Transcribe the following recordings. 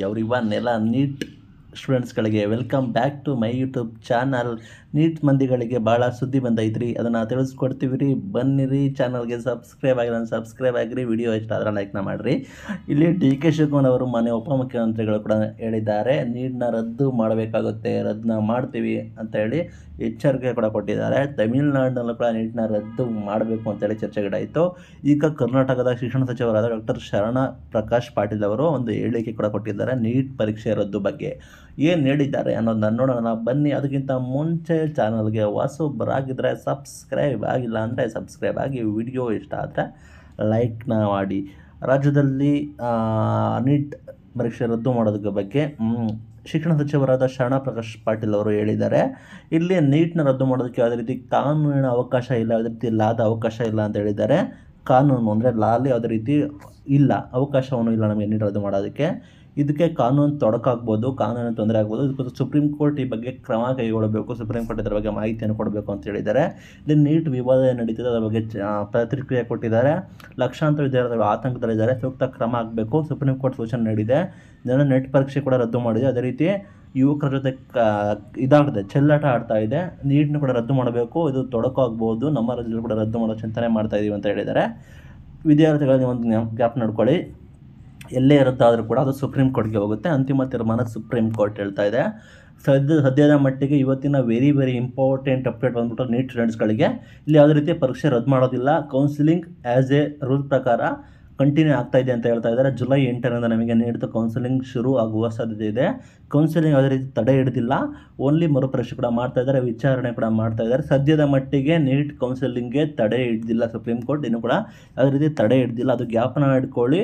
yauribannelanit ಸ್ಟೂಡೆಂಟ್ಸ್ಗಳಿಗೆ welcome back to my YouTube channel NEET ಮಂದಿಗಳಿಗೆ ಭಾಳ ಸುದ್ದಿ ಬಂದೈತ್ರಿ ಅದನ್ನು ತಿಳಿಸ್ಕೊಡ್ತೀವಿ ರೀ ಬನ್ನಿರಿ ಚಾನಲ್ಗೆ ಸಬ್ಸ್ಕ್ರೈಬ್ ಆಗಿರೋ ಸಬ್ಸ್ಕ್ರೈಬ್ ಆಗಿರಿ ವಿಡಿಯೋ ಇಷ್ಟ ಆದ್ರೆ ಲೈಕ್ನ ಮಾಡಿರಿ ಇಲ್ಲಿ ಡಿ ಕೆ ಶಿವಕುಮಾರ್ ಅವರು ಮನೆ ಉಪಮುಖ್ಯಮಂತ್ರಿಗಳು ಕೂಡ ಹೇಳಿದ್ದಾರೆ ನೀಟ್ನ ರದ್ದು ಮಾಡಬೇಕಾಗುತ್ತೆ ರದ್ದನ್ನ ಮಾಡ್ತೀವಿ ಅಂತ ಹೇಳಿ ಎಚ್ಚರಿಕೆ ಕೂಡ ಕೊಟ್ಟಿದ್ದಾರೆ ತಮಿಳುನಾಡಿನಲ್ಲೂ ಕೂಡ ನೀಟ್ನ ರದ್ದು ಮಾಡಬೇಕು ಅಂತೇಳಿ ಚರ್ಚೆಗಳಾಯಿತು ಈಗ ಕರ್ನಾಟಕದ ಶಿಕ್ಷಣ ಸಚಿವರಾದ ಡಾಕ್ಟರ್ ಶರಣ ಪ್ರಕಾಶ್ ಪಾಟೀಲ್ ಅವರು ಒಂದು ಹೇಳಿಕೆ ಕೂಡ ಕೊಟ್ಟಿದ್ದಾರೆ ನೀಟ್ ಪರೀಕ್ಷೆ ರದ್ದು ಬಗ್ಗೆ ಏನು ಹೇಳಿದ್ದಾರೆ ಅನ್ನೋದನ್ನ ನೋಡೋಣ ಬನ್ನಿ ಅದಕ್ಕಿಂತ ಮುಂಚೆ ಚಾನಲ್ಗೆ ಹೊಸೊಬ್ಬರಾಗಿದ್ದರೆ ಸಬ್ಸ್ಕ್ರೈಬ್ ಆಗಿಲ್ಲ ಅಂದರೆ ಸಬ್ಸ್ಕ್ರೈಬ್ ಆಗಿ ವಿಡಿಯೋ ಇಷ್ಟ ಆದರೆ ಲೈಕ್ನ ಮಾಡಿ ರಾಜ್ಯದಲ್ಲಿ ನೀಟ್ ಪರೀಕ್ಷೆ ರದ್ದು ಮಾಡೋದಕ್ಕೆ ಬಗ್ಗೆ ಶಿಕ್ಷಣ ಸಚಿವರಾದ ಶರಣ ಪ್ರಕಾಶ್ ಪಾಟೀಲ್ ಅವರು ಹೇಳಿದ್ದಾರೆ ಇಲ್ಲಿ ನೀಟ್ನ ರದ್ದು ಮಾಡೋದಕ್ಕೆ ಯಾವುದೇ ರೀತಿ ಕಾನೂನಿನ ಅವಕಾಶ ಇಲ್ಲ ಯಾವುದೇ ರೀತಿ ಲಾದ ಅವಕಾಶ ಇಲ್ಲ ಅಂತ ಹೇಳಿದ್ದಾರೆ ಕಾನೂನು ಅಂದರೆ ಲಾಲಿ ಯಾವುದೇ ರೀತಿ ಇಲ್ಲ ಅವಕಾಶವನ್ನು ಇಲ್ಲ ನಮಗೆ ನೀಟ್ ರದ್ದು ಮಾಡೋದಕ್ಕೆ ಇದಕ್ಕೆ ಕಾನೂನು ತೊಡಕಾಗ್ಬೋದು ಕಾನೂನು ತೊಂದರೆ ಆಗ್ಬೋದು ಇದಕ್ಕೊಂದು ಸುಪ್ರೀಂ ಕೋರ್ಟ್ ಈ ಬಗ್ಗೆ ಕ್ರಮ ಕೈಗೊಳ್ಳಬೇಕು ಸುಪ್ರೀಂ ಕೋರ್ಟ್ ಇದರ ಬಗ್ಗೆ ಮಾಹಿತಿಯನ್ನು ಕೊಡಬೇಕು ಅಂತ ಹೇಳಿದ್ದಾರೆ ಇಲ್ಲಿ ನೀಟ್ ವಿವಾದ ನಡೀತಿದೆ ಅದರ ಬಗ್ಗೆ ಪ್ರತಿಕ್ರಿಯೆ ಕೊಟ್ಟಿದ್ದಾರೆ ಲಕ್ಷಾಂತರ ವಿದ್ಯಾರ್ಥಿಗಳು ಆತಂಕದಲ್ಲಿದ್ದಾರೆ ಸೂಕ್ತ ಕ್ರಮ ಆಗಬೇಕು ಸುಪ್ರೀಂ ಕೋರ್ಟ್ ಸೂಚನೆ ನೀಡಿದೆ ಜನ ನೆಟ್ ಪರೀಕ್ಷೆ ಕೂಡ ರದ್ದು ಮಾಡಿದೆ ಅದೇ ರೀತಿ ಯುವಕರ ಜೊತೆ ಕ ಇದಾಗಿದೆ ಚೆಲ್ಲಾಟ ಆಡ್ತಾ ಇದೆ ನೀಟನ್ನು ಕೂಡ ರದ್ದು ಮಾಡಬೇಕು ಇದು ತೊಡಕು ಆಗ್ಬೋದು ನಮ್ಮ ರಾಜ್ಯದಲ್ಲಿ ಕೂಡ ರದ್ದು ಮಾಡೋ ಚಿಂತನೆ ಮಾಡ್ತಾ ಇದ್ದೀವಿ ಅಂತ ಹೇಳಿದ್ದಾರೆ ವಿದ್ಯಾರ್ಥಿಗಳಲ್ಲಿ ಒಂದು ಗ್ಯಾಪ್ ನಡ್ಕೊಳ್ಳಿ ಎಲ್ಲೇ ಇರುತ್ತಾದರೂ ಕೂಡ ಅದು ಸುಪ್ರೀಂ ಕೋರ್ಟ್ಗೆ ಹೋಗುತ್ತೆ ಅಂತಿಮ ತೀರ್ಮಾನಕ್ಕೆ ಸುಪ್ರೀಂ ಕೋರ್ಟ್ ಹೇಳ್ತಾ ಇದೆ ಸದ್ಯ ಸದ್ಯದ ಮಟ್ಟಿಗೆ ಇವತ್ತಿನ ವೆರಿ ವೆರಿ ಇಂಪಾರ್ಟೆಂಟ್ ಅಪ್ಡೇಟ್ ಬಂದ್ಬಿಟ್ಟು ನೀಟ್ ಸ್ಟೂಡೆಂಟ್ಸ್ಗಳಿಗೆ ಇಲ್ಲಿ ಯಾವುದೇ ರೀತಿ ಪರೀಕ್ಷೆ ರದ್ದು ಮಾಡೋದಿಲ್ಲ ಕೌನ್ಸಿಲಿಂಗ್ ಆ್ಯಸ್ ಎ ರೂಲ್ ಪ್ರಕಾರ ಕಂಟಿನ್ಯೂ ಆಗ್ತಾ ಇದೆ ಅಂತ ಹೇಳ್ತಾ ಇದ್ದಾರೆ ಜುಲೈ ಎಂಟರಿಂದ ನಮಗೆ ನೀಡಿದ ಕೌನ್ಸಿಲಿಂಗ್ ಶುರು ಆಗುವ ಸಾಧ್ಯತೆ ಇದೆ ಕೌನ್ಸಿಲಿಂಗ್ ಯಾವುದೇ ರೀತಿ ತಡೆ ಹಿಡಿದಿಲ್ಲ ಓನ್ಲಿ ಮರುಪರೀಕ್ಷೆ ಕೂಡ ಮಾಡ್ತಾ ಇದ್ದಾರೆ ವಿಚಾರಣೆ ಕೂಡ ಮಾಡ್ತಾ ಇದ್ದಾರೆ ಸದ್ಯದ ಮಟ್ಟಿಗೆ ನೀಟ್ ಕೌನ್ಸಿಲಿಂಗ್ಗೆ ತಡೆ ಹಿಡಿದಿಲ್ಲ ಸುಪ್ರೀಂ ಕೋರ್ಟ್ ಇನ್ನೂ ಕೂಡ ಯಾವುದೇ ರೀತಿ ತಡೆ ಹಿಡಿದಿಲ್ಲ ಅದು ಜ್ಞಾಪನ ಇಟ್ಕೊಳ್ಳಿ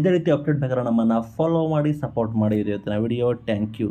ಇದೇ ರೀತಿ ಅಪ್ಡೇಟ್ ಬೇಕಾದ್ರೆ ನಮ್ಮನ್ನು ಫಾಲೋ ಮಾಡಿ ಸಪೋರ್ಟ್ ಮಾಡಿ ಇದೆಯುತ್ತೆ ವಿಡಿಯೋ ಥ್ಯಾಂಕ್ ಯು